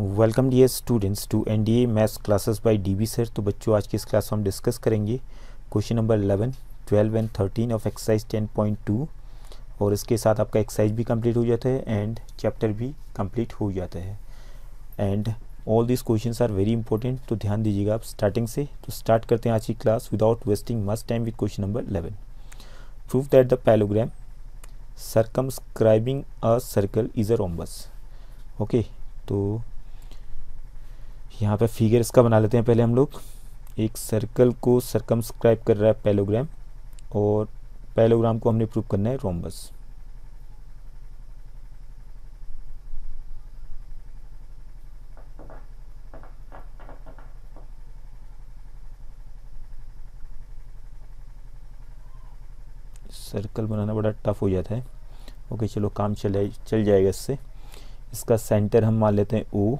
Welcome dear students to N D A maths classes by D B sir तो बच्चों आज की इस क्लास में हम डिस्कस करेंगे question number 11, 12 and 13 of exercise 10.2 और इसके साथ आपका एक्सरसाइज भी कंप्लीट हो जाता है एंड चैप्टर भी कंप्लीट हो जाता है and all this question are very important तो ध्यान दीजिएगा आप स्टार्टिंग से तो स्टार्ट करते हैं आज की class without wasting must time with question number eleven proof that the parallelogram circumscribing a circle is a rhombus okay तो यहाँ पे फिगर इसका बना लेते हैं पहले हम लोग एक सर्कल को सरकमस्क्राइब कर रहा है पैलोग्राम और पैलोग्राम को हमने प्रूव करना है रोमबस सर्कल बनाना बड़ा टफ हो जाता है ओके चलो काम चले चल जाएगा इससे इसका सेंटर हम मान लेते हैं ओ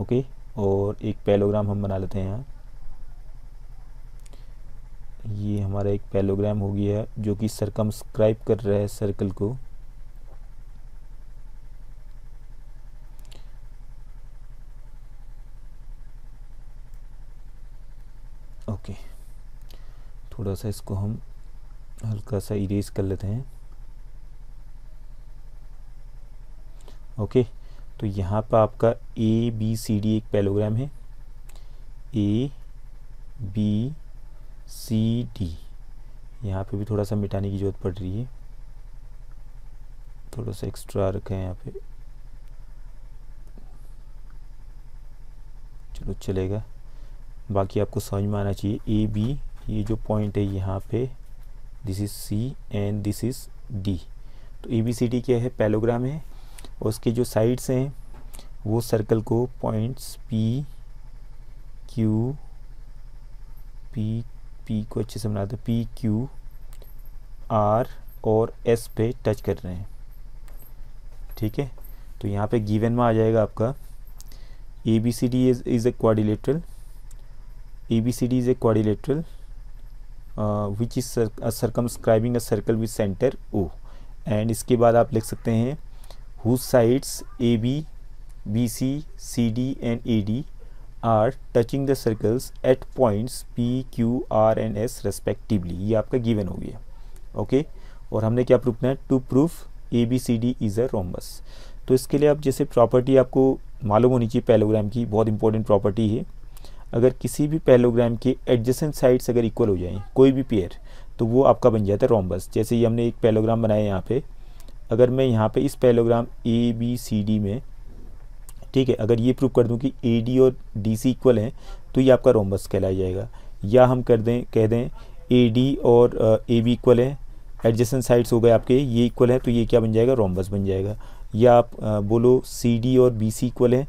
ओके और एक पैलोग्राम हम बना लेते हैं यहाँ ये हमारा एक पैलोग्राम हो गया है जो कि सरकमस्क्राइब कर रहा है सर्कल को ओके थोड़ा सा इसको हम हल्का सा इरेज कर लेते हैं ओके तो यहाँ पर आपका ए बी सी डी एक पैलोग्राम है ए बी सी डी यहाँ पे भी थोड़ा सा मिटाने की ज़रूरत पड़ रही है थोड़ा सा एक्स्ट्रा रखें यहाँ पे चलो चलेगा बाकी आपको समझ में आना चाहिए ए बी ये जो पॉइंट है यहाँ पे this is C and this is D तो ए बी सी डी क्या है पैलोग्राम है और उसके जो साइड्स हैं वो सर्कल को points P Q P P को अच्छे से बनाते पी क्यू आर और एस पे टच कर रहे हैं ठीक है तो यहाँ पे गिवन में आ जाएगा आपका A B C D is is a quadrilateral A B C D is a quadrilateral which is circumscribing a circle with centre O and इसके बाद आप लिख सकते हैं whose sides AB, BC, CD and AD are touching the circles at points P, Q, R and S respectively ये आपका given हो गया ओके okay? और हमने क्या प्रूफ करना to proof A B C D is a rhombus तो इसके लिए आप जैसे प्रॉपर्टी आपको मालूम होनी चाहिए पैलोग्राम की बहुत इंपॉर्टेंट प्रॉपर्टी है अगर किसी भी पैलोग्राम के एडजेसेंट साइड्स अगर इक्वल हो जाएं कोई भी पेयर तो वो आपका बन जाता है रोमबस जैसे ये हमने एक पैलोग्राम बनाया यहाँ पे अगर मैं यहाँ पे इस parallelogram A B C D में ठीक है अगर ये प्रूव कर दूँ कि ए डी और डी सी इक्वल हैं तो ये आपका रोमबस कहलाया जाएगा या हम कर दें कह दें ए डी और ए बी इक्वल है एडजेसेंट साइड्स हो गए आपके ये इक्वल है तो ये क्या बन जाएगा रोमबस बन जाएगा या आप आ, बोलो सी डी और बी सी इक्वल है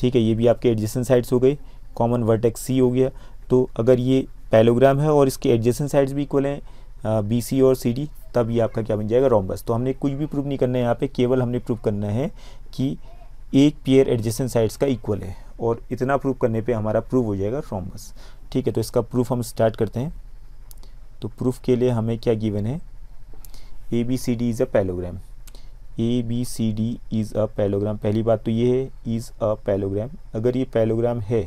ठीक है ये भी आपके एडजेसेंट साइड्स हो गए कॉमन वर्टेक्स सी हो गया तो अगर ये पैलोग्राम है और इसके एडजेसेंट साइड्स भी इक्वल हैं बी सी और सी डी तब ये आपका क्या बन जाएगा रोमबस तो हमने कुछ भी प्रूव नहीं करना है यहाँ पे केवल हमने प्रूफ करना है कि एक पेयर एडजेसेंट साइड्स का इक्वल है और इतना प्रूव करने पे हमारा प्रूफ हो जाएगा रोमबस ठीक है तो इसका प्रूफ हम स्टार्ट करते हैं तो प्रूफ के लिए हमें क्या गिवन है A B C D is a parallelogram A B C D is a parallelogram पहली बात तो ये है इज़ अ पैलोग्राम अगर ये पैलोग्राम है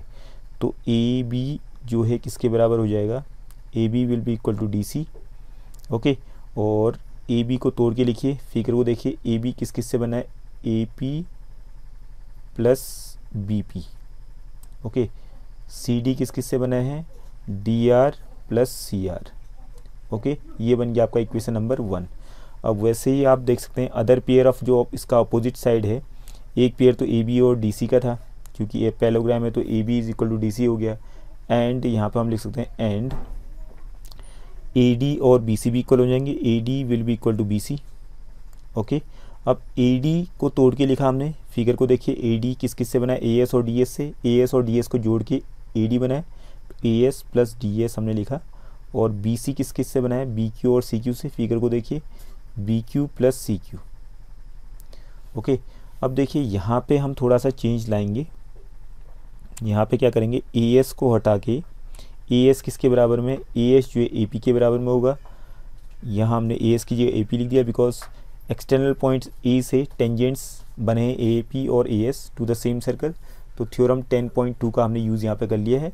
तो ए बी जो है किसके बराबर हो जाएगा A B will be equal to D C okay okay? और ए बी को तोड़ के लिखिए फिगर को देखिए ए बी किस किस से बना है A P plus B P okay C D किस किस से बना है D R plus C R okay ये बन गया आपका इक्वेशन नंबर वन अब वैसे ही आप देख सकते हैं अदर पेयर ऑफ जो इसका अपोजिट साइड है एक पेयर तो ए बी और डी सी का था क्योंकि ये पैलोग्राम है तो A B is equal to D C हो गया एंड यहाँ पर हम लिख सकते हैं एंड ए डी और बी सी भी इक्वल हो जाएंगे A D will be equal to B C okay अब ए डी को तोड़ के लिखा हमने फिगर को देखिए ए डी किस किस से बना ए एस और डी एस से ए एस और डी एस को जोड़ के ए डी बनाए A S plus D S हमने लिखा और बी सी किस किस से बनाए बी क्यू और सी क्यू से फिगर को देखिए B Q plus C Q okay अब देखिए यहाँ पे हम थोड़ा सा चेंज लाएंगे यहाँ पे क्या करेंगे ए एस को हटा के ए e एस किसके बराबर में ए e एस जो है ए पी के बराबर में होगा यहाँ हमने ए एस की जगह ए पी लिख दिया बिकॉज एक्सटर्नल पॉइंट्स ए से टेंजेंट्स बने हैं ए पी और A S to the same circle तो थ्योरम टेन पॉइंट टू का हमने यूज़ यहाँ पे कर लिया है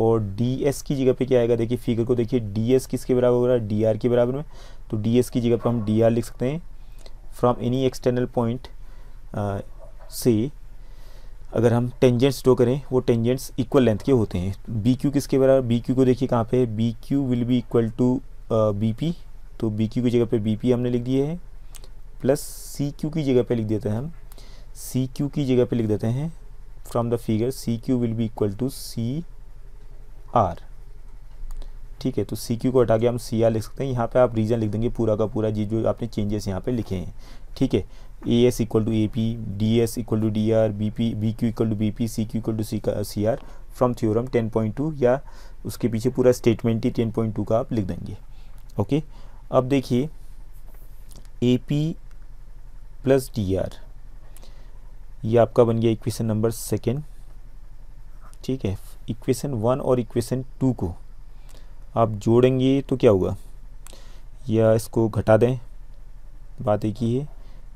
और डी एस की जगह पे क्या आएगा देखिए फिगर को देखिए डी एस किसके बराबर हो रहा है डी आर के बराबर में तो डी एस की जगह पर हम डी आर लिख सकते हैं फ्रॉम एनी एक्सटर्नल पॉइंट से अगर हम टेंजेंट्स ड्रो करें वो टेंजेंट्स इक्वल लेंथ के होते हैं बी क्यू किसके बराबर बी क्यू को देखिए कहाँ पे B Q will be equal to B P तो बी क्यू की जगह पे बी पी हमने लिख दिए है प्लस सी क्यू की जगह पे लिख देते हैं हम सी क्यू की जगह पे लिख देते हैं from the figure C Q will be equal to C R ठीक है तो सी क्यू को हटा के हम सी आर लिख सकते हैं यहाँ पर आप रीजन लिख देंगे पूरा का पूरा जी जो आपने चेंजेस यहाँ पर लिखे हैं ठीक है A S equal to A P D S equal to D R B P B Q equal to B P C Q equal to C C R from theorem ten point two या उसके पीछे पूरा statement ही ten point two का आप लिख देंगे okay अब देखिए A P plus D R ये आपका बन गया इक्वेशन नंबर सेकेंड ठीक है इक्वेशन वन और इक्वेशन टू को आप जोड़ेंगे तो क्या होगा या इसको घटा दें बात एक ही है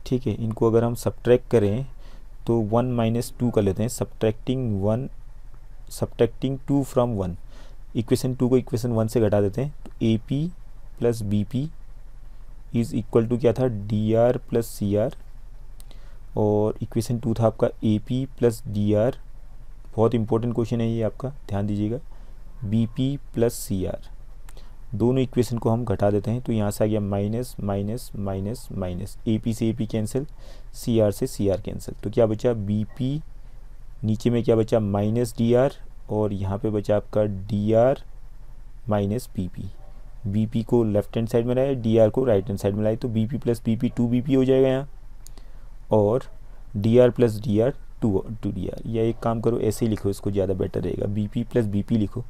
ठीक है इनको अगर हम सब्ट्रैक्ट करें तो वन माइनस टू कर लेते हैं subtracting one subtracting two from one equation two को इक्वेशन वन से घटा देते हैं तो A P plus B P is equal to क्या था D R plus C R और इक्वेशन टू था आपका A P plus D R बहुत इंपॉर्टेंट क्वेश्चन है ये आपका ध्यान दीजिएगा B P plus C R दोनों इक्वेशन को हम घटा देते हैं तो यहाँ से आ गया minus minus minus minus A P से A P cancel C R से सी आर कैंसिल तो क्या बचा बी पी नीचे में क्या बचा माइनस डी आर और यहाँ पे बचा आपका D R minus P P B P को लेफ्ट हैंड साइड में लाए डी आर को राइट हैंड साइड में लाए तो B P plus B P two B P हो जाएगा यहाँ और D R plus D R two two D R या एक काम करो ऐसे ही लिखो इसको ज़्यादा बेटर रहेगा B P plus B P लिखो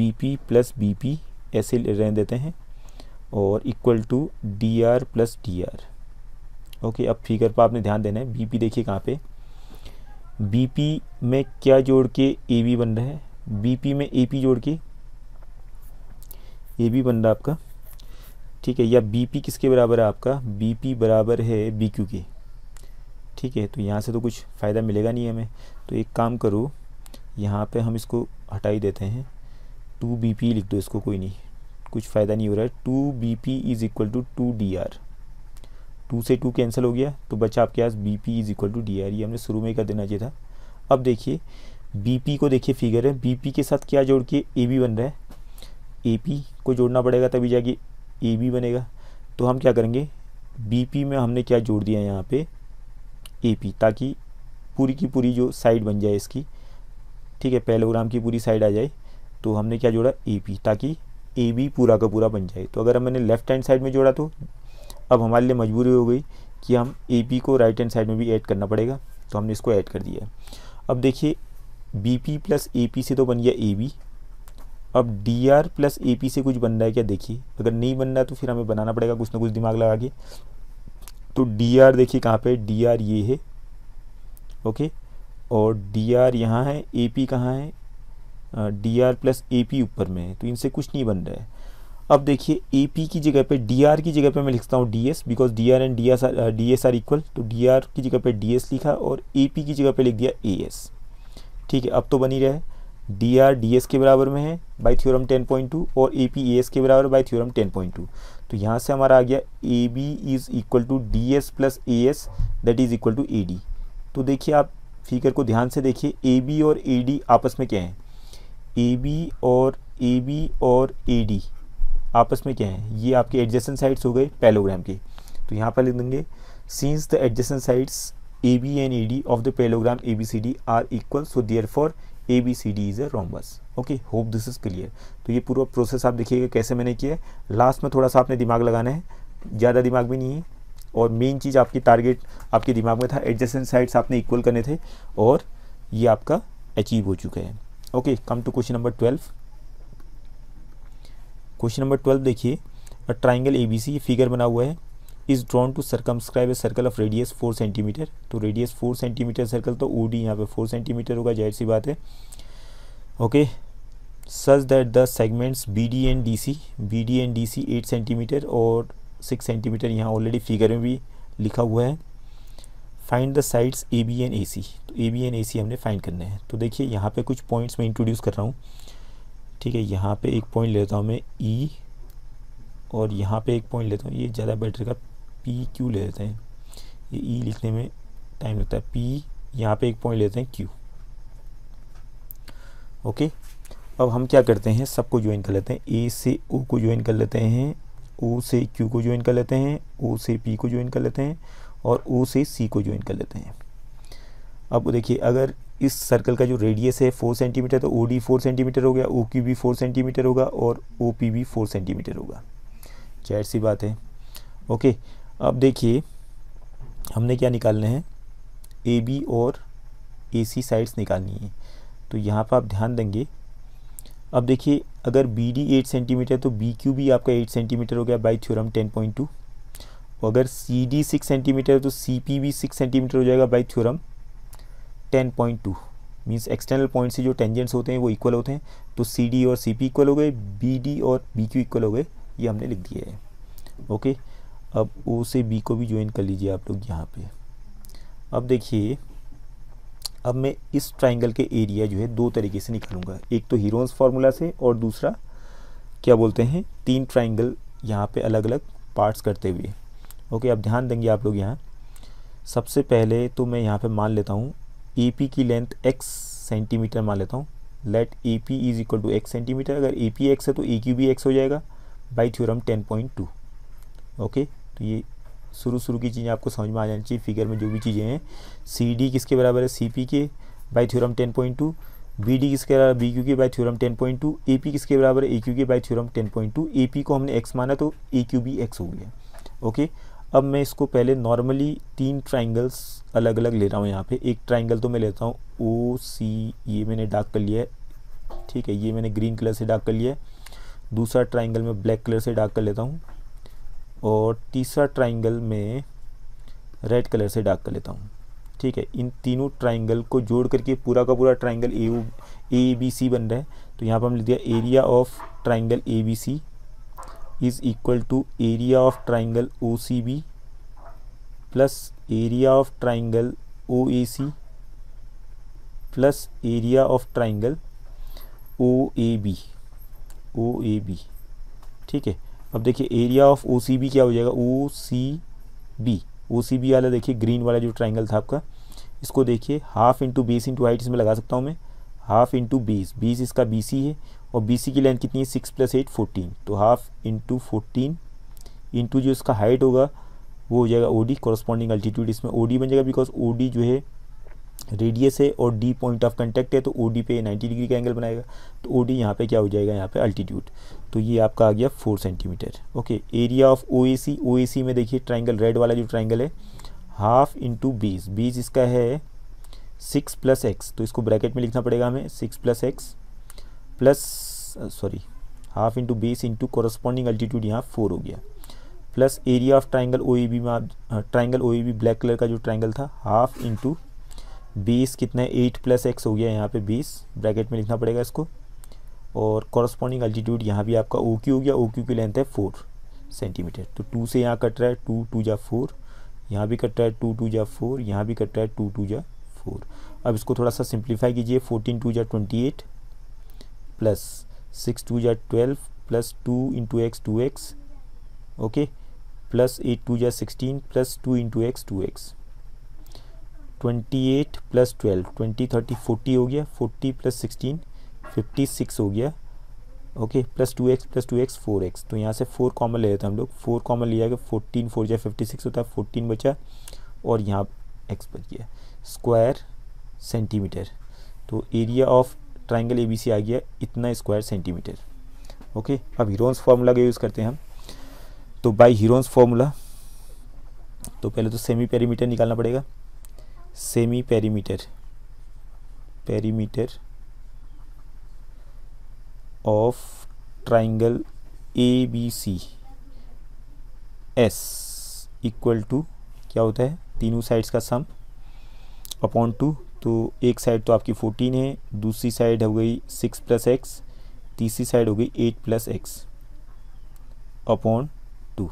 B P plus B P ऐसे रहने देते हैं और equal to D R plus D R okay अब फिगर पर आपने ध्यान देना है बी पी देखिए कहाँ पे बी पी में क्या जोड़ के ए बी बन रहा है बी पी में ए पी जोड़ के ए बी बन रहा है आपका ठीक है या बी पी किसके बराबर है आपका बी पी बराबर है बी क्यू के ठीक है तो यहाँ से तो कुछ फ़ायदा मिलेगा नहीं हमें तो एक काम करो यहाँ पे हम इसको हटाई देते हैं टू बी पी लिख दो इसको कोई नहीं कुछ फ़ायदा नहीं हो रहा है two B P is equal to two D R two से टू कैंसिल हो गया तो बचा आपके पास B P is equal to D R ये हमने शुरू में ही कर देना चाहिए था अब देखिए बी पी को देखिए फिगर है बी पी के साथ क्या जोड़ के ए बी बन रहा है ए पी को जोड़ना पड़ेगा तभी जाके ए बी बनेगा तो हम क्या करेंगे बी पी में हमने क्या जोड़ दिया यहाँ पर ए पी ताकि पूरी की पूरी जो साइड बन जाए इसकी ठीक है पैलोग्राम की पूरी साइड आ जाए तो हमने क्या जोड़ा ए पी ताकि ए बी पूरा का पूरा बन जाए तो अगर मैंने लेफ्ट हैंड साइड में जोड़ा तो अब हमारे लिए मजबूरी हो गई कि हम ए पी को राइट हैंड साइड में भी ऐड करना पड़ेगा तो हमने इसको ऐड कर दिया अब देखिए B P plus A P से तो बन गया ए बी अब D R plus A P से कुछ बन रहा है क्या देखिए अगर नहीं बन रहा तो फिर हमें बनाना पड़ेगा कुछ ना कुछ दिमाग लगा के तो डी आर देखिए कहाँ पर डी आर ये है ओके और डी आर यहाँ है ए पी कहाँ है D R plus A P ऊपर में है तो इनसे कुछ नहीं बन रहा है अब देखिए ए पी की जगह पे डी आर की जगह पे मैं लिखता हूँ D S because D R and D S are D S are equal to D R की जगह पे डी एस लिखा और ए पी की जगह पे लिख दिया ए एस ठीक है अब तो बनी रहे डी आर डी एस के बराबर में है by theorem ten point two और ए पी ए एस के बराबर by theorem ten point two तो यहाँ से हमारा आ गया A B is equal to D S plus A S that is equal to A D तो देखिए आप फिगर को ध्यान से देखिए ए बी और ए डी आपस में क्या हैं ए e बी और ए e बी और ए e डी आपस में क्या है ये आपके एडजेसेंट साइड्स हो गए पैलोग्राम की तो यहाँ पर लिख देंगे since the adjacent sides A B and A D of the parallelogram A B C D are equal so therefore A B C D is a rhombus okay hope this is clear तो ये पूरा process आप देखिएगा कैसे मैंने किया है last में थोड़ा सा आपने दिमाग लगाना है ज़्यादा दिमाग भी नहीं है और मेन चीज़ आपकी टारगेट आपके दिमाग में था एडजेसेंट साइड्स आपने इक्वल करने थे और ये आपका अचीव हो चुका है okay come to question number twelve question number twelve देखिए triangle A B C figure बना हुआ है is drawn to circumscribe a circle of radius four centimetre तो रेडियस फोर सेंटीमीटर सर्कल तो ओ डी यहाँ पे फोर सेंटीमीटर होगा जाहिर सी बात है okay such that the segments B D and D C B D and D C eight centimetre और सिक्स सेंटीमीटर यहाँ ऑलरेडी फिगर में भी लिखा हुआ है find the sides A B and A C तो ए बी एंड ए सी हमने find करने हैं तो देखिए यहाँ पे कुछ पॉइंट्स मैं इंट्रोड्यूस कर रहा हूँ ठीक है यहाँ पे एक पॉइंट लेता हूँ मैं ई e, और यहाँ पे एक पॉइंट लेता हूँ ये ज़्यादा बेटर का पी क्यू ले लेते हैं ये ई e लिखने में टाइम लगता है पी यहाँ पे एक पॉइंट लेते हैं क्यू ओके अब हम क्या करते हैं सबको ज्वाइन कर लेते हैं ए से ओ को ज्वाइन कर लेते हैं ओ से क्यू को ज्वाइन कर लेते हैं ओ से पी को ज्वाइन कर लेते हैं और ओ से सी को ज्वाइन कर लेते हैं अब देखिए अगर इस सर्कल का जो रेडियस है फोर सेंटीमीटर तो ओ डी फोर सेंटीमीटर हो गया ओ क्यू भी फोर सेंटीमीटर होगा और ओ पी भी फोर सेंटीमीटर होगा चैट सी बात है ओके अब देखिए हमने क्या निकालने हैं ए बी और ए सी साइड्स निकालनी है तो यहाँ पर आप ध्यान देंगे अब देखिए अगर बी डी एट सेंटीमीटर तो बी क्यू भी आपका एट सेंटीमीटर हो गया by theorem ten point two तो अगर सी डी सिक्स सेंटीमीटर है तो सी पी भी सिक्स सेंटीमीटर हो जाएगा by theorem ten point two means external point से जो टेंजेंट्स होते हैं वो इक्वल होते हैं तो सी डी और सी पी इक्वल हो गए बी डी और बी क्यू इक्वल हो गए ये हमने लिख दिया है ओके अब ओ से बी को भी ज्वाइन कर लीजिए आप लोग यहाँ पे अब देखिए अब मैं इस ट्राइंगल के एरिया जो है दो तरीके से निकालूंगा एक तो हीरोन्स फार्मूला से और दूसरा क्या बोलते हैं तीन ट्राइंगल यहाँ पे अलग अलग पार्ट्स करते हुए ओके अब ध्यान देंगे आप लोग यहाँ सबसे पहले तो मैं यहाँ पे मान लेता हूँ ए e पी की लेंथ एक्स सेंटीमीटर मान लेता हूँ let A P is equal to X centimetre अगर ए पी एक्स है तो ए e क्यू भी एक्स हो जाएगा by theorem ten point two okay तो ये शुरू शुरू की चीज़ें आपको समझ में आ जानी चाहिए फिगर में जो भी चीज़ें हैं सी डी किसके बराबर है सी पी के by theorem ten point two B D किसके बराबर बी क्यू के by theorem ten point two A P किसके बराबर है ए क्यू के by theorem ten point two A P को हमने एक्स माना तो ए e क्यू भी एक्स हो गया ओके अब मैं इसको पहले नॉर्मली तीन ट्राइंगल्स अलग अलग ले रहा हूँ यहाँ पे एक ट्राइंगल तो मैं लेता हूँ ओ सी ये मैंने डार्क कर लिया है ठीक है ये मैंने ग्रीन कलर से डार्क कर लिया है दूसरा ट्राइंगल मैं ब्लैक कलर से डार्क कर लेता हूँ और तीसरा ट्राइंगल मैं रेड कलर से डार्क कर लेता हूँ ठीक है इन तीनों ट्राइंगल को जोड़ करके पूरा का पूरा ट्राइंगल ए ए बी सी बन रहा है तो यहाँ पर हम लिख दिया area of triangle A B C is equal to area of triangle OCB plus area of triangle OAC plus area of triangle OAB OAB ठीक है अब देखिए एरिया ऑफ ओ क्या हो जाएगा ओ C B O C B वाला देखिए green वाला जो ट्राइंगल था आपका इसको देखिए half into base into height इसमें लगा सकता हूँ मैं हाफ इंटू बेस बेस इसका बी सी है और बी सी की लेंथ कितनी है सिक्स प्लस एट फोर्टीन तो हाफ इंटू फोर्टीन इंटू जो इसका हाइट होगा वो हो जाएगा ओ डी कॉरस्पॉन्डिंग अल्टीट्यूड इसमें ओ डी बन जाएगा बिकॉज ओ डी जो है रेडियस है और डी पॉइंट ऑफ कंटेक्ट है तो ओ डी पे नाइन्टी डिग्री का एंगल बनाएगा तो ओ डी यहाँ पर क्या हो जाएगा यहाँ पर अल्टीट्यूड तो ये आपका आ गया four centimetre okay area of O A C O A C में देखिए ट्राइंगल रेड वाला जो ट्राइंगल है हाफ इंटू बीस बीस इसका है सिक्स प्लस एक्स तो इसको ब्रैकेट में लिखना पड़ेगा हमें six plus x plus sorry half into base into corresponding altitude यहाँ फोर हो गया plus area of triangle O E B में आप triangle O E B black colour का जो ट्राइंगल था हाफ इंटू बेस कितना है एट प्लस एक्स हो गया यहाँ पे बेस ब्रैकेट में लिखना पड़ेगा इसको और कॉरस्पॉन्डिंग अल्टीट्यूड यहाँ भी आपका ओ क्यू हो गया ओ क्यू की लेंथ है फोर सेंटीमीटर तो टू से यहाँ कट रहा है टू टू जा फोर यहाँ भी कट रहा है टू टू जा फोर यहाँ भी कट रहा है टू टू जा फोर अब इसको थोड़ा सा सिंप्लीफाई कीजिए फोर्टीन टू जा twenty eight plus six two जै twelve plus two into X two X okay plus eight two जै sixteen plus two into X two X twenty eight plus twelve twenty thirty forty हो गया forty plus sixteen fifty six हो गया okay plus two x plus two X four X तो यहाँ से four common ले रहे थे हम लोग फोर कॉमन लिया गया फोर्टीन फोर जै फिफ्टी सिक्स होता है फोर्टीन बचा और यहाँ एक्स बच गया स्क्वायर सेंटीमीटर तो एरिया ऑफ ट्राइंगल ए आ गया इतना स्क्वायर सेंटीमीटर ओके अब हीरोन्स फार्मूला का यूज़ करते हैं हम तो बाई हीरोन्स फार्मूला तो पहले तो सेमी पेरीमीटर निकालना पड़ेगा semi perimeter perimeter of triangle A B C S equal to क्या होता है तीनों साइड्स का सम अपॉन टू तो एक साइड तो आपकी फोर्टीन है दूसरी साइड हो गई सिक्स प्लस एक्स तीसरी साइड हो गई eight plus X upon two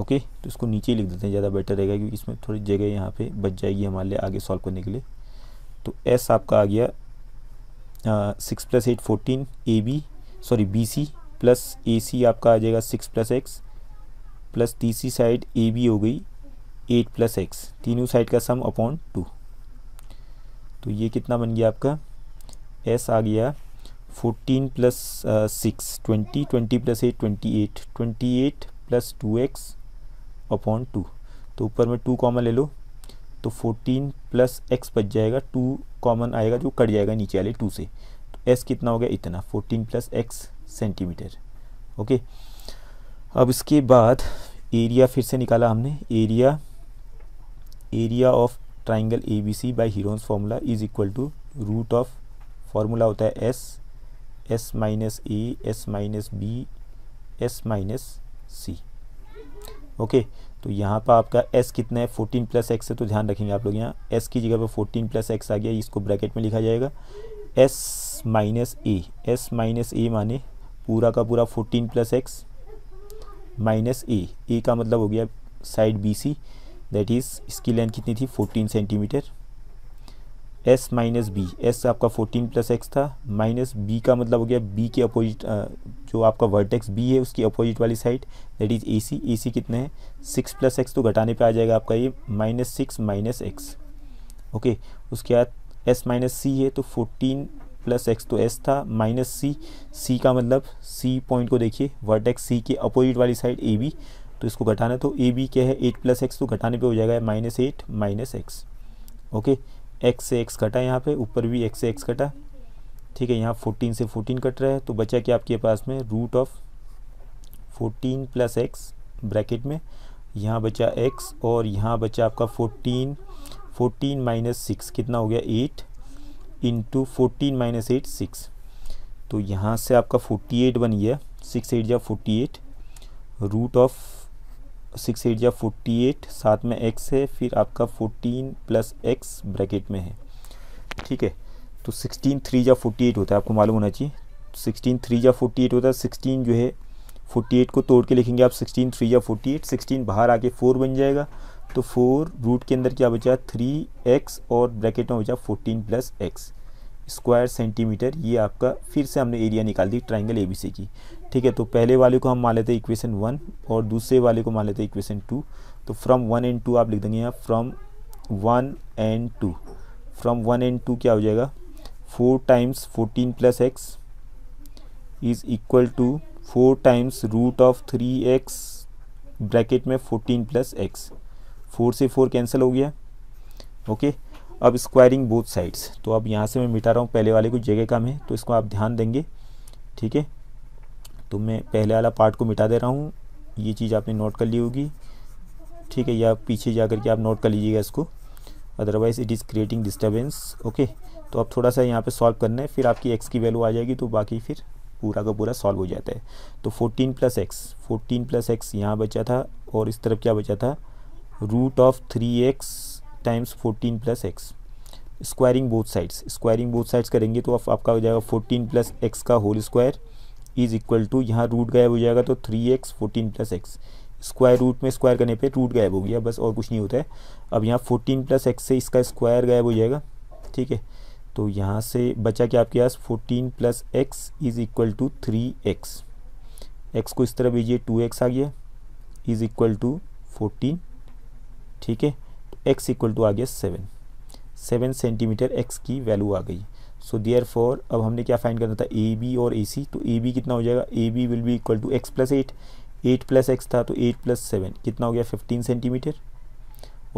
okay तो इसको नीचे लिख देते हैं ज़्यादा बेटर रहेगा क्योंकि इसमें थोड़ी जगह यहाँ पे बच जाएगी हमारे लिए आगे सॉल्व करने के लिए तो एस आपका आ गया six plus eight fourteen A B sorry B C plus A C आपका आ जाएगा सिक्स प्लस एक्स प्लस तीसरी साइड ए बी हो गई एट प्लस एक्स तीनों साइड का सम अपॉन टू तो ये कितना बन गया आपका एस आ गया fourteen plus six twenty twenty plus eight twenty eight twenty eight plus two X upon two तो ऊपर में टू कॉमन ले लो तो फोर्टीन प्लस एक्स बच जाएगा टू कॉमन आएगा जो कट जाएगा नीचे वाले टू से तो एस कितना हो गया इतना fourteen plus X centimetre okay अब इसके बाद एरिया फिर से निकाला हमने area area of triangle A B C by Heron's formula is equal to root of formula होता है S S minus A S minus B S minus C okay तो यहाँ पर आपका एस कितना है फोर्टीन प्लस एक्स है तो ध्यान रखेंगे आप लोग यहाँ एस की जगह पर फोर्टीन प्लस एक्स आ गया इसको ब्रैकेट में लिखा जाएगा S minus A S minus A माने पूरा का पूरा fourteen plus x minus A A का मतलब हो गया side B C that is इसकी लेंथ कितनी थी 14 centimetre S minus B S आपका 14 प्लस एक्स था माइनस बी का मतलब हो गया बी के अपोजिट जो आपका वर्टेक्स बी है उसकी अपोजिट वाली side that is A C A C कितने हैं सिक्स प्लस एक्स तो घटाने पे आ जाएगा आपका ये minus six minus X okay उसके बाद एस माइनस सी है तो फोर्टीन प्लस एक्स तो एस था माइनस सी सी का मतलब सी पॉइंट को देखिए वर्टेक्स सी के अपोजिट वाली साइड ए बी तो इसको घटाना तो ए बी क्या है एट प्लस एक्स तो घटाने पे हो जाएगा minus eight minus X okay X से एक्स कटा यहाँ पे ऊपर भी एक्स से एक्स कटा ठीक है यहाँ फोर्टीन से फोर्टीन कट रहा है तो बचा क्या आपके पास में root of fourteen plus X bracket में यहाँ बचा एक्स और यहाँ बचा आपका फोर्टीन फोर्टीन माइनस सिक्स कितना हो गया eight into fourteen minus eight six तो यहाँ से आपका फोर्टी एट बन गया सिक्स एट या forty eight root of six eight या फोर्टी एट साथ में एक्स है फिर आपका फोर्टीन प्लस एक्स ब्रैकेट में है ठीक है तो सिक्सटीन थ्री या फोर्टी एट होता है आपको मालूम होना चाहिए सिक्सटीन थ्री या फोर्टी एट होता है सिक्सटीन जो है फोर्टी एट को तोड़ के लिखेंगे आप सिक्सटीन थ्री या फोर्टी एट सिक्सटीन बाहर आके फोर बन जाएगा तो फोर रूट के अंदर क्या बचा थ्री एक्स और ब्रैकेट में बचा fourteen plus X square centimetre ये आपका फिर से हमने एरिया निकाल दी ट्राइंगल एबीसी की ठीक है तो पहले वाले को हम मान लेते हैं इक्वेशन वन और दूसरे वाले को मान लेते हैं इक्वेशन टू तो फ्रॉम वन एंड टू आप लिख देंगे यहाँ from one and two from one and two क्या हो जाएगा four times fourteen plus X is equal to four times root of three X bracket में फोर्टीन प्लस एक्स फोर से four cancel हो गया ओके अब स्क्वायरिंग बोथ साइड्स तो अब यहाँ से मैं मिटा रहा हूँ पहले वाले को जगह कम है तो इसको आप ध्यान देंगे ठीक है तो मैं पहले वाला पार्ट को मिटा दे रहा हूँ ये चीज़ आपने नोट कर ली होगी ठीक है या पीछे जा करके आप नोट कर लीजिएगा इसको otherwise it is creating disturbance okay तो अब थोड़ा सा यहाँ पे सॉल्व करना है फिर आपकी एक्स की वैल्यू आ जाएगी तो बाकी फिर पूरा का पूरा सॉल्व हो जाता है तो fourteen plus X fourteen plus X यहाँ बचा था और इस तरफ क्या बचा था root of three X times fourteen plus X squaring both sides squaring both sides करेंगे तो आप, आपका हो जाएगा फोर्टीन प्लस एक्स का whole square is equal to यहाँ रूट गायब हो जाएगा तो three X fourteen plus X square root में स्क्वायर करने पे रूट गायब हो गया बस और कुछ नहीं होता है अब यहाँ फोर्टीन प्लस एक्स से इसका स्क्वायर गायब हो जाएगा ठीक है तो यहाँ से बचा क्या आपके पास fourteen plus X is equal to three X X को इस तरह भेजिए टू एक्स आ गया इज इक्वल टू फोर्टीन ठीक है एक्स इक्वल टू आ गया सेवन सेवन सेंटीमीटर एक्स की वैल्यू आ गई सो दियर फोर अब हमने क्या फाइंड करना था ए बी और ए सी तो ए बी कितना हो जाएगा A B will be equal to x plus eight eight plus X था तो एट प्लस सेवन कितना हो गया फिफ्टीन सेंटीमीटर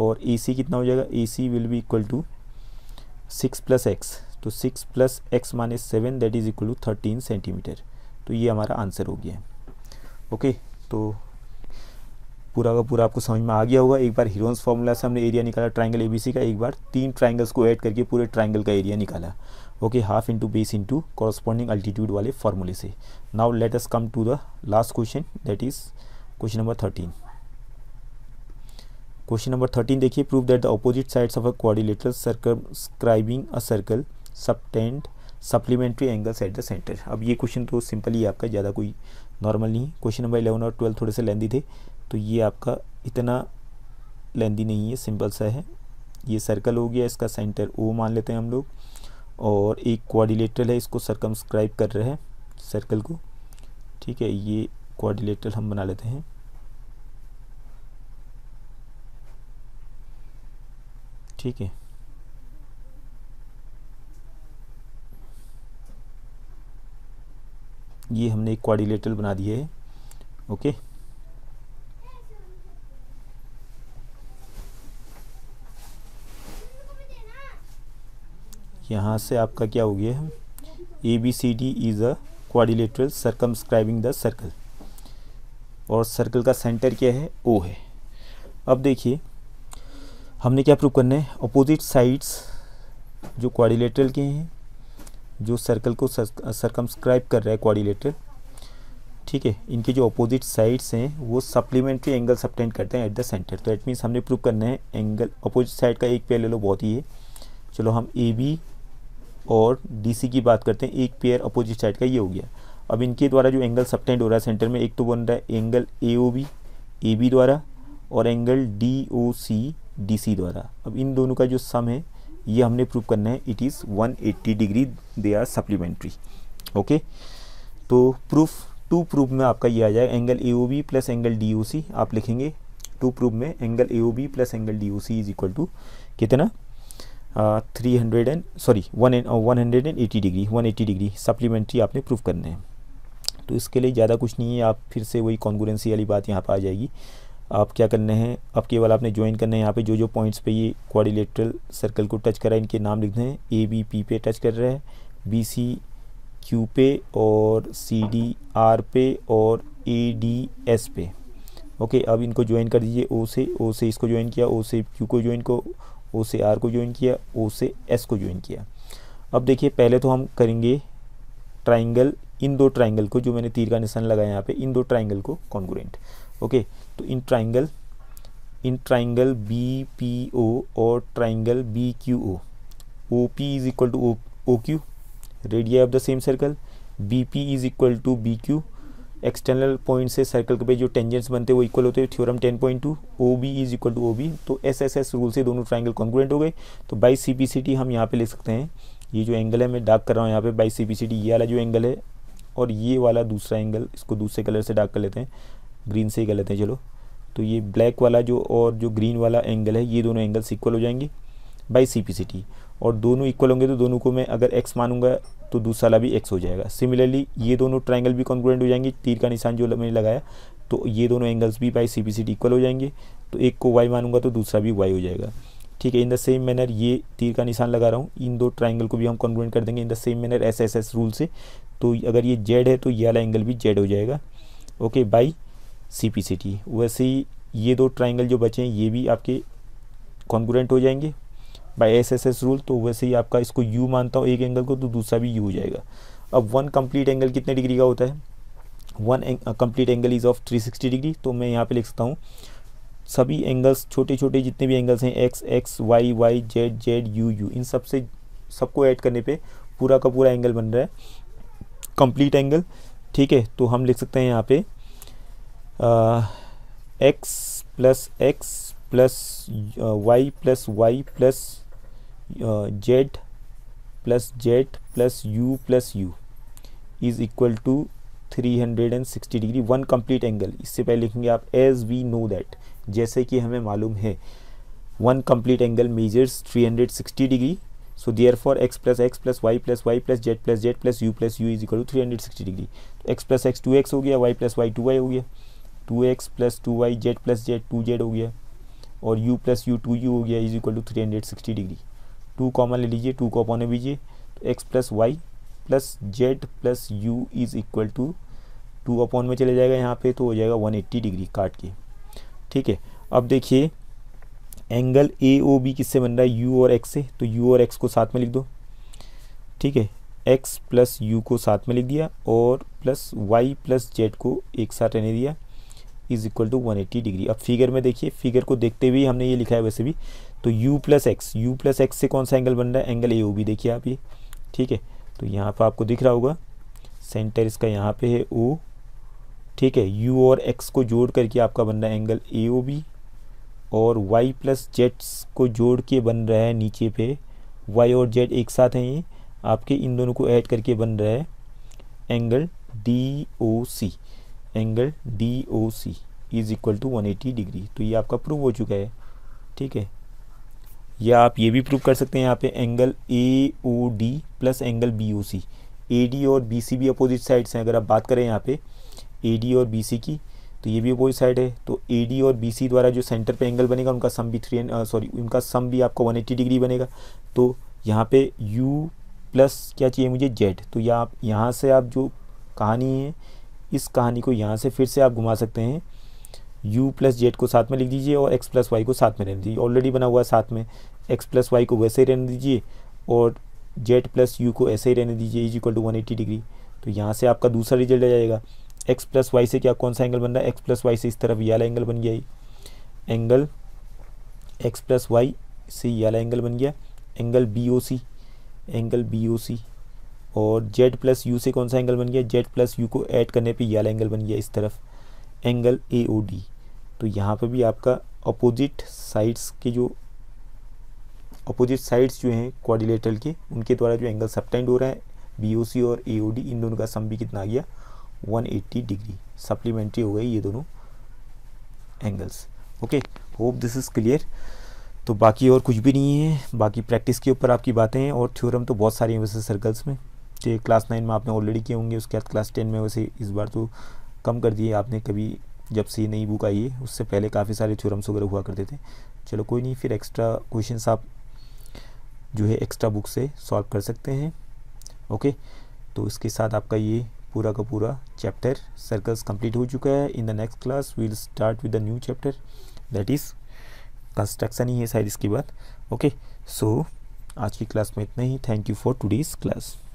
और ए सी कितना हो जाएगा A C will be equal to six plus x तो six plus x minus seven that is equal to thirteen centimetre तो ये हमारा आंसर हो गया ओके तो पूरा का पूरा आपको समझ में आ गया होगा एक बार हीरोन्स फॉर्मूला से हमने एरिया निकाला ट्राइंगल सी का एक बार तीन ट्राइंगल्स को ऐड करके पूरे ट्राइंगल का एरिया निकाला okay half into base into corresponding altitude वाले फार्मूले से now let us come to the last question that is question number thirteen question number thirteen देखिए prove that the opposite sides of a quadrilateral circumscribing a circle subtend supplementary angles at the centre अब ये question तो simple ही आपका ज़्यादा कोई normal नहीं है question number eleven और ट्वेल्व थोड़े से लेंदी थे तो ये आपका इतना लेंदी नहीं है सिंपल सा है ये सर्कल हो गया इसका सेंटर ओ मान लेते हैं हम लोग और एक क्वाडिलेटर है इसको सरकमस्क्राइब कर रहे हैं सर्कल को ठीक है ये क्वाडिलेटर हम बना लेते हैं ठीक है ये हमने एक क्वाडिलेटर बना दिए है ओके यहाँ से आपका क्या हो गया है A B C D is a quadrilateral circumscribing the circle और सर्कल का सेंटर क्या है ओ है अब देखिए हमने क्या प्रूव करना है अपोजिट साइड्स जो क्वाडिलेटरल के हैं जो सर्कल को सरकमस्क्राइब कर रहा है क्वाडिलेटर ठीक है इनके जो अपोजिट साइड्स हैं वो सप्लीमेंट्री एंगल सप्टेंड करते हैं एट द सेंटर तो एट मीन्स हमने प्रूव करना है एंगल अपोजिट साइड का एक लो बहुत ही है चलो हम ए बी और डी की बात करते हैं एक पेयर अपोजिट साइड का ये हो गया अब इनके द्वारा जो एंगल सबटेंड हो रहा है सेंटर में एक तो बन रहा है angle A O A B द्वारा और angle D O C D C द्वारा अब इन दोनों का जो सम है ये हमने प्रूव करना है it is 180 degree they are supplementary okay तो प्रूफ टू प्रूफ में आपका ये आ जाएगा angle A O B plus angle D O C आप लिखेंगे टू प्रूफ में angle A O B plus angle D O C is equal to कितना three hundred and sorry one and one hundred and eighty degree one eighty degree supplementary आपने proof करने हैं तो इसके लिए ज़्यादा कुछ नहीं है आप फिर से वही कॉन्गोरेंसी वाली बात यहाँ पर आ जाएगी आप क्या करने हैं अब केवल आपने ज्वाइन करना है यहाँ पे जो जो पॉइंट्स पे ये क्वारिलेट्रल सर्कल को टच करा है इनके नाम लिखने हैं ए बी पी पे टच कर रहा है बी सी क्यू पे और सी डी आर पे और ए डी एस पे ओके अब इनको ज्वाइन कर दीजिए ओ से ओ से इसको ज्वाइन किया ओ से क्यू को ज्वाइन को ओ से आर को ज्वाइन किया ओ से एस को ज्वाइन किया अब देखिए पहले तो हम करेंगे ट्राइंगल इन दो ट्राइंगल को जो मैंने तीर का निशान लगाया यहाँ पे इन दो ट्राइंगल को कॉन्ग्रेंट ओके तो in triangle in triangle B P O और triangle B Q O O P is equal to O Q radii of the same circle B P is equal to B Q external point से circle के पे जो tangents बनते हैं वो equal होते हैं theorem ten point two O B is equal to O B तो एस एस एस रूल से दोनों ट्राइंगल कॉन्क्रेंट हो गए तो by C P C T हम यहाँ पे ले सकते हैं ये जो एंगल है मैं डार्क कर रहा हूँ यहाँ पे by C P C T ये वाला जो एंगल है और ये वाला दूसरा एंगल इसको दूसरे कलर से डार्क कर लेते हैं ग्रीन से ही कर लेते हैं चलो तो ये ब्लैक वाला जो और जो ग्रीन वाला एंगल है ये दोनों एंगल्स इक्वल हो जाएंगे by C P C T और दोनों इक्वल होंगे तो दोनों को मैं अगर एक्स मानूंगा तो दूसरा वाला भी एक्स हो जाएगा सिमिलरली ये दोनों ट्राइंगल भी कॉन्ग्रेंट हो जाएंगे तीर का निशान जो मैंने लगाया तो ये दोनों एंगल्स भी by C P C equal हो जाएंगे तो एक को वाई मानूंगा तो दूसरा भी वाई हो जाएगा ठीक है इन द सेम मैनर ये तीर का निशान लगा रहा हूँ इन दो ट्राइंगल को भी हम कॉन्ग्रेंट कर देंगे in the same manner S S S rule से तो अगर ये जेड है तो ये वाला एंगल भी जेड हो जाएगा okay by C P C T वैसे ही ये दो ट्राइंगल जो बचे हैं ये भी आपके कॉन्ग्रेंट हो जाएंगे by S S S rule तो वैसे ही आपका इसको यू मानता हूँ एक एंगल को तो दूसरा भी यू हो जाएगा अब वन कंप्लीट एंगल कितने डिग्री का होता है one complete angle is of three sixty degree तो मैं यहाँ पे लिख सकता हूँ सभी एंगल्स छोटे छोटे जितने भी एंगल्स हैं x x y y z z u u इन सबसे सबको ऐड करने पे पूरा का पूरा एंगल बन रहा है कंप्लीट एंगल ठीक है तो हम लिख सकते हैं यहाँ पे x plus x plus y plus y plus z plus z plus u plus u is equal to 360 degree one complete angle इससे पहले लिखेंगे आप एज वी नो दैट जैसे कि हमें मालूम है one complete angle measures 360 degree so therefore x plus x plus y plus y plus z plus z plus u plus u is equal to three hundred sixty degree x plus x two x हो गया y plus y two y हो गया two x plus two y z plus z two z हो गया और u plus u two u हो गया is equal to three hundred sixty degree two common ले लीजिए टू को अपॉन में बीजिए तो x plus y plus z plus u is equal to two upon में चले जाएगा यहाँ पे तो हो जाएगा 180 डिग्री काट के ठीक है अब देखिए एंगल ए ओ बी किससे बन रहा है यू और एक्स से तो यू और एक्स को साथ में लिख दो ठीक है एक्स प्लस यू को साथ में लिख दिया और प्लस वाई प्लस जेड को एक साथ रहने दिया is equal to one eighty degree अब फिगर में देखिए फिगर को देखते हुए हमने ये लिखा है वैसे भी तो u plus x u plus x से कौन सा एंगल बन रहा है एंगल ए ओ बी देखिए आप ये ठीक है तो यहाँ पर आपको दिख रहा होगा सेंटर इसका यहाँ पे है ओ ठीक है u और x को जोड़ करके आपका बन रहा है एंगल ए ओ बी और y प्लस जेड्स को जोड़ के बन रहा है नीचे पे y और z एक साथ हैं ये आपके इन दोनों को ऐड करके बन रहा है angle D O C angle D O C is equal to one eighty degree तो ये आपका प्रूव हो चुका है ठीक है या आप ये भी प्रूव कर सकते हैं यहाँ पे angle A O D plus angle B O C A D और बी सी भी अपोजिट साइड्स हैं अगर आप बात करें यहाँ पे ए डी और बी सी की तो ये भी अपोजिट साइड है तो ए डी और बी सी द्वारा जो सेंटर पे एंगल बनेगा उनका सम भी थ्री सॉरी uh, उनका सम भी आपका वन एट्टी डिग्री बनेगा तो यहाँ पे यू प्लस क्या चाहिए मुझे जेड तो या आप यहाँ से आप जो कहानी है इस कहानी को यहाँ से फिर से आप घुमा सकते हैं u प्लस जेड को साथ में लिख दीजिए और x प्लस वाई को साथ में रहने दीजिए ऑलरेडी बना हुआ है साथ में x प्लस वाई को वैसे ही रहने दीजिए और जेड प्लस यू को ऐसे ही रहने दीजिए is equal to one eighty degree तो यहाँ से आपका दूसरा रिजल्ट आ जाएगा एक्स प्लस वाई से क्या कौन सा एंगल बन रहा है एक्स प्लस वाई से इस तरफ ये एंगल बन गया एंगल एक्स प्लस वाई से ये एंगल बन गया angle B O C angle B O C और जेड प्लस यू से कौन सा एंगल बन गया जेड प्लस यू को ऐड करने पे ये एंगल बन गया इस तरफ एंगल ए ओ डी तो यहाँ पे भी आपका अपोजिट साइड्स के जो अपोजिट साइड्स जो हैं क्वारिलेटरल के उनके द्वारा जो एंगल सबटेंड हो रहा है बी ओ सी और ए ओ डी इन दोनों का सम भी कितना आ गया 180 डिग्री सप्लीमेंट्री हो गई ये दोनों angles okay hope this is clear तो बाकी और कुछ भी नहीं है बाकी प्रैक्टिस के ऊपर आपकी बातें हैं और थ्योरम तो बहुत सारे हैं वैसे सर्कल्स में जो क्लास नाइन में आपने ऑलरेडी किए होंगे उसके बाद क्लास टेन में वैसे इस बार तो कम कर दिए आपने कभी जब से नई बुक आई है उससे पहले काफ़ी सारे थ्योरम्स वगैरह हुआ करते थे चलो कोई नहीं फिर एक्स्ट्रा क्वेश्चंस आप जो है एक्स्ट्रा बुक से सॉल्व कर सकते हैं ओके तो इसके साथ आपका ये पूरा का पूरा चैप्टर सर्कल्स कंप्लीट हो चुका है in the next class will start with the new chapter that is construction ही है शायद इसके बाद ओके सो आज की क्लास में इतना ही thank you for today's class